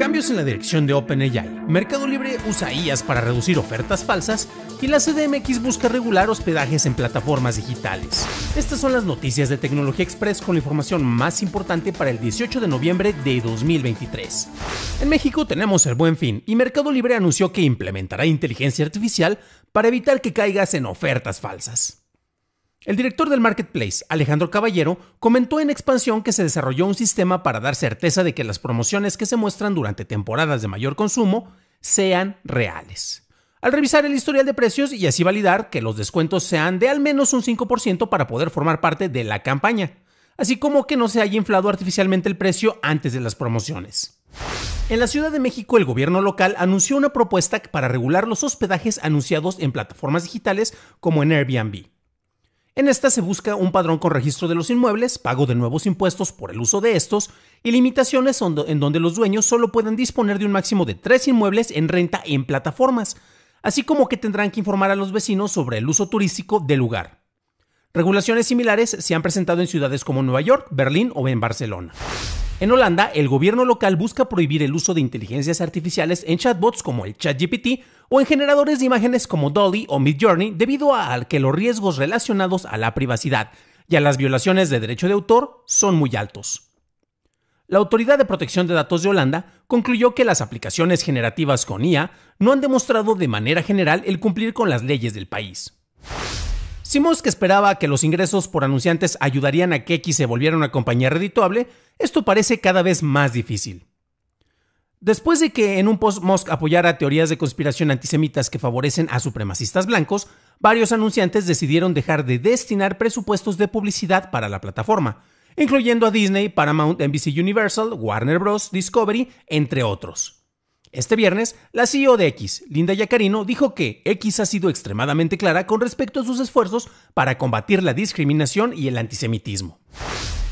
cambios en la dirección de OpenAI, Mercado Libre usa IAS para reducir ofertas falsas y la CDMX busca regular hospedajes en plataformas digitales. Estas son las noticias de Tecnología Express con la información más importante para el 18 de noviembre de 2023. En México tenemos el buen fin y Mercado Libre anunció que implementará inteligencia artificial para evitar que caigas en ofertas falsas. El director del marketplace, Alejandro Caballero, comentó en expansión que se desarrolló un sistema para dar certeza de que las promociones que se muestran durante temporadas de mayor consumo sean reales. Al revisar el historial de precios y así validar que los descuentos sean de al menos un 5% para poder formar parte de la campaña, así como que no se haya inflado artificialmente el precio antes de las promociones. En la Ciudad de México, el gobierno local anunció una propuesta para regular los hospedajes anunciados en plataformas digitales como en Airbnb. En esta se busca un padrón con registro de los inmuebles, pago de nuevos impuestos por el uso de estos y limitaciones en donde los dueños solo pueden disponer de un máximo de tres inmuebles en renta en plataformas, así como que tendrán que informar a los vecinos sobre el uso turístico del lugar. Regulaciones similares se han presentado en ciudades como Nueva York, Berlín o en Barcelona. En Holanda, el gobierno local busca prohibir el uso de inteligencias artificiales en chatbots como el ChatGPT o en generadores de imágenes como Dolly o Midjourney debido a que los riesgos relacionados a la privacidad y a las violaciones de derecho de autor son muy altos. La Autoridad de Protección de Datos de Holanda concluyó que las aplicaciones generativas con IA no han demostrado de manera general el cumplir con las leyes del país. Si Musk esperaba que los ingresos por anunciantes ayudarían a que X se volviera una compañía redituable, esto parece cada vez más difícil. Después de que en un post Musk apoyara teorías de conspiración antisemitas que favorecen a supremacistas blancos, varios anunciantes decidieron dejar de destinar presupuestos de publicidad para la plataforma, incluyendo a Disney, Paramount, NBC Universal, Warner Bros., Discovery, entre otros. Este viernes, la CEO de X, Linda Yacarino, dijo que X ha sido extremadamente clara con respecto a sus esfuerzos para combatir la discriminación y el antisemitismo.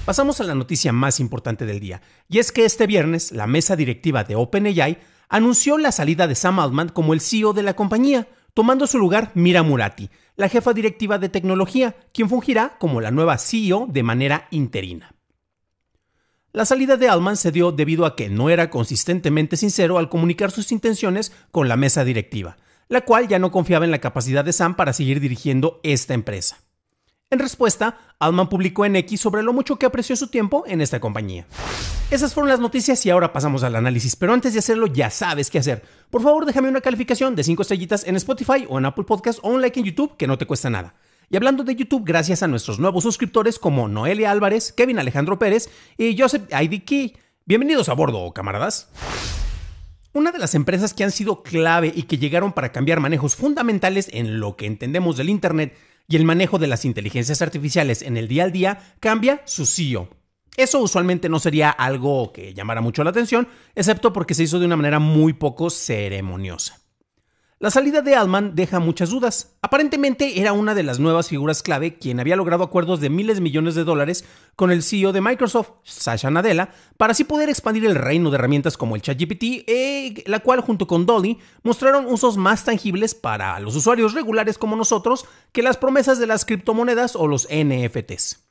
Pasamos a la noticia más importante del día, y es que este viernes la mesa directiva de OpenAI anunció la salida de Sam Altman como el CEO de la compañía, tomando su lugar Mira Murati, la jefa directiva de tecnología, quien fungirá como la nueva CEO de manera interina. La salida de Alman se dio debido a que no era consistentemente sincero al comunicar sus intenciones con la mesa directiva, la cual ya no confiaba en la capacidad de Sam para seguir dirigiendo esta empresa. En respuesta, Alman publicó en X sobre lo mucho que apreció su tiempo en esta compañía. Esas fueron las noticias y ahora pasamos al análisis, pero antes de hacerlo ya sabes qué hacer. Por favor déjame una calificación de 5 estrellitas en Spotify o en Apple Podcast o un like en YouTube que no te cuesta nada. Y hablando de YouTube, gracias a nuestros nuevos suscriptores como Noelia Álvarez, Kevin Alejandro Pérez y Joseph ID Key. Bienvenidos a bordo, camaradas. Una de las empresas que han sido clave y que llegaron para cambiar manejos fundamentales en lo que entendemos del Internet y el manejo de las inteligencias artificiales en el día a día cambia su CEO. Eso usualmente no sería algo que llamara mucho la atención, excepto porque se hizo de una manera muy poco ceremoniosa. La salida de Altman deja muchas dudas. Aparentemente era una de las nuevas figuras clave quien había logrado acuerdos de miles de millones de dólares con el CEO de Microsoft, Sasha Nadella, para así poder expandir el reino de herramientas como el ChatGPT, eh, la cual junto con Dolly mostraron usos más tangibles para los usuarios regulares como nosotros que las promesas de las criptomonedas o los NFTs.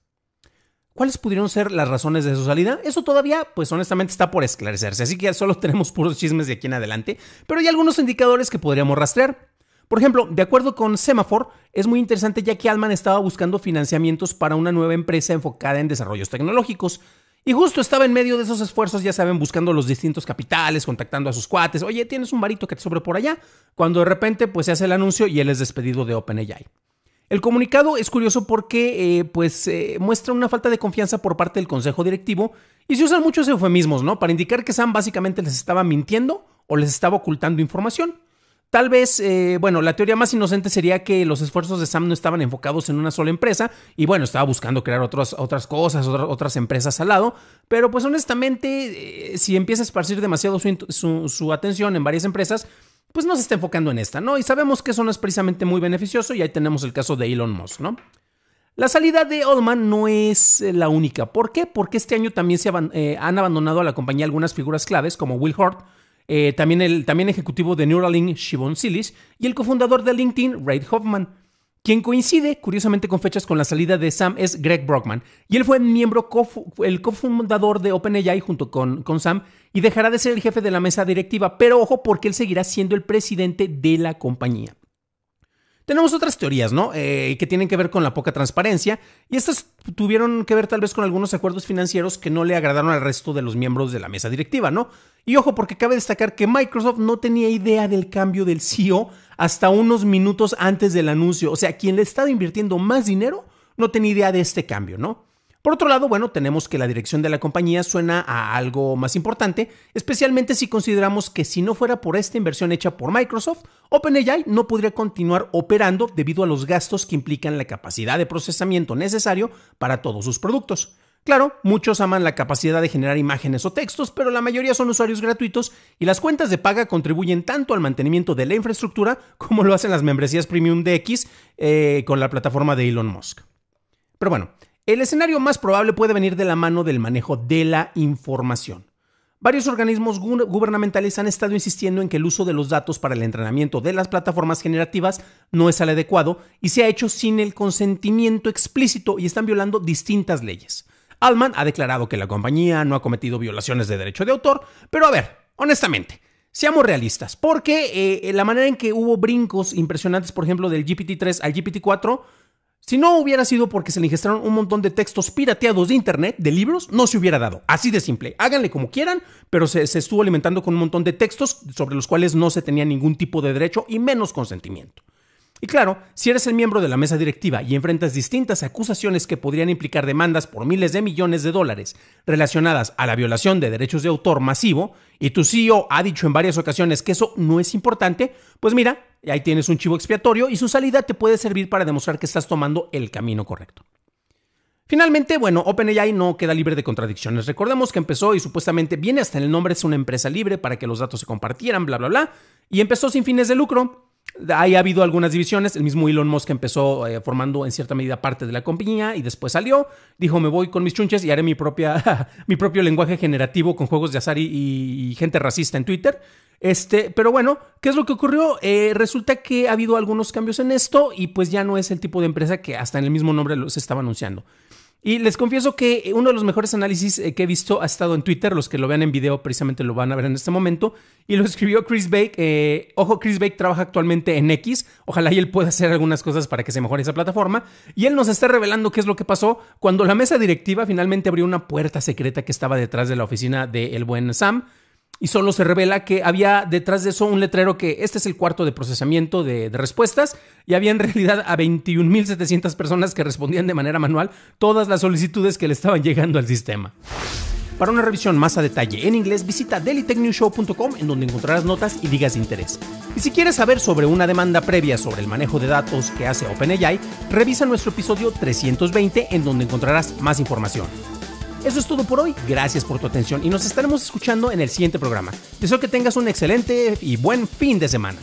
¿Cuáles pudieron ser las razones de su salida? Eso todavía, pues honestamente, está por esclarecerse, así que solo tenemos puros chismes de aquí en adelante, pero hay algunos indicadores que podríamos rastrear. Por ejemplo, de acuerdo con Semaphore, es muy interesante ya que Alman estaba buscando financiamientos para una nueva empresa enfocada en desarrollos tecnológicos. Y justo estaba en medio de esos esfuerzos, ya saben, buscando los distintos capitales, contactando a sus cuates, oye, tienes un varito que te sobre por allá, cuando de repente pues se hace el anuncio y él es despedido de OpenAI. El comunicado es curioso porque eh, pues, eh, muestra una falta de confianza por parte del Consejo Directivo y se usan muchos eufemismos, ¿no? Para indicar que Sam básicamente les estaba mintiendo o les estaba ocultando información. Tal vez, eh, bueno, la teoría más inocente sería que los esfuerzos de Sam no estaban enfocados en una sola empresa y bueno, estaba buscando crear otras, otras cosas, otras, empresas al lado, pero pues honestamente, si empieza a esparcir demasiado su, atención en varias empresas, pues no se está enfocando en esta, ¿no? Y sabemos que eso no es precisamente muy beneficioso y ahí tenemos el caso de Elon Musk, ¿no? La salida de Oldman no es eh, la única. ¿Por qué? Porque este año también se eh, han abandonado a la compañía algunas figuras claves como Will Hort, eh, también el también ejecutivo de Neuralink Shivon Silis y el cofundador de LinkedIn, Ray Hoffman. Quien coincide, curiosamente, con fechas con la salida de Sam es Greg Brockman, y él fue miembro el cofundador de OpenAI junto con, con Sam, y dejará de ser el jefe de la mesa directiva, pero ojo porque él seguirá siendo el presidente de la compañía. Tenemos otras teorías, ¿no? Eh, que tienen que ver con la poca transparencia y estas tuvieron que ver tal vez con algunos acuerdos financieros que no le agradaron al resto de los miembros de la mesa directiva, ¿no? Y ojo, porque cabe destacar que Microsoft no tenía idea del cambio del CEO hasta unos minutos antes del anuncio. O sea, quien le estaba invirtiendo más dinero no tenía idea de este cambio, ¿no? Por otro lado, bueno, tenemos que la dirección de la compañía suena a algo más importante, especialmente si consideramos que si no fuera por esta inversión hecha por Microsoft, OpenAI no podría continuar operando debido a los gastos que implican la capacidad de procesamiento necesario para todos sus productos. Claro, muchos aman la capacidad de generar imágenes o textos, pero la mayoría son usuarios gratuitos y las cuentas de paga contribuyen tanto al mantenimiento de la infraestructura como lo hacen las membresías premium de X eh, con la plataforma de Elon Musk. Pero bueno, el escenario más probable puede venir de la mano del manejo de la información. Varios organismos gubernamentales han estado insistiendo en que el uso de los datos para el entrenamiento de las plataformas generativas no es al adecuado y se ha hecho sin el consentimiento explícito y están violando distintas leyes. Altman ha declarado que la compañía no ha cometido violaciones de derecho de autor, pero a ver, honestamente, seamos realistas, porque eh, la manera en que hubo brincos impresionantes, por ejemplo, del GPT-3 al GPT-4, si no hubiera sido porque se le ingestaron un montón de textos pirateados de internet, de libros, no se hubiera dado. Así de simple. Háganle como quieran, pero se, se estuvo alimentando con un montón de textos sobre los cuales no se tenía ningún tipo de derecho y menos consentimiento. Y claro, si eres el miembro de la mesa directiva y enfrentas distintas acusaciones que podrían implicar demandas por miles de millones de dólares relacionadas a la violación de derechos de autor masivo, y tu CEO ha dicho en varias ocasiones que eso no es importante, pues mira, ahí tienes un chivo expiatorio y su salida te puede servir para demostrar que estás tomando el camino correcto. Finalmente, bueno, OpenAI no queda libre de contradicciones. Recordemos que empezó y supuestamente viene hasta en el nombre, es una empresa libre para que los datos se compartieran, bla, bla, bla, y empezó sin fines de lucro. Ahí ha habido algunas divisiones. El mismo Elon Musk empezó eh, formando en cierta medida parte de la compañía y después salió. Dijo, me voy con mis chunches y haré mi, propia, mi propio lenguaje generativo con juegos de azar y, gente racista en Twitter. Este, pero bueno, ¿qué es lo que ocurrió? Eh, resulta que ha habido algunos cambios en esto y pues ya no es el tipo de empresa que hasta en el mismo nombre se estaba anunciando. Y les confieso que uno de los mejores análisis eh, que he visto ha estado en Twitter. Los que lo vean en video precisamente lo van a ver en este momento. Y lo escribió Chris Bake. Eh, ojo, Chris Bake trabaja actualmente en X. Ojalá y él pueda hacer algunas cosas para que se mejore esa plataforma. Y él nos está revelando qué es lo que pasó cuando la mesa directiva finalmente abrió una puerta secreta que estaba detrás de la oficina del buen Sam y solo se revela que había detrás de eso un letrero que este es el cuarto de procesamiento de, respuestas y había en realidad a 21.700 personas que respondían de manera manual todas las solicitudes que le estaban llegando al sistema. Para una revisión más a detalle en inglés, visita dailytechnewshow.com en donde encontrarás notas y digas de interés. Y si quieres saber sobre una demanda previa sobre el manejo de datos que hace OpenAI, revisa nuestro episodio 320 en donde encontrarás más información. Eso es todo por hoy, gracias por tu atención y nos estaremos escuchando en el siguiente programa. Deseo que tengas un excelente y buen fin de semana.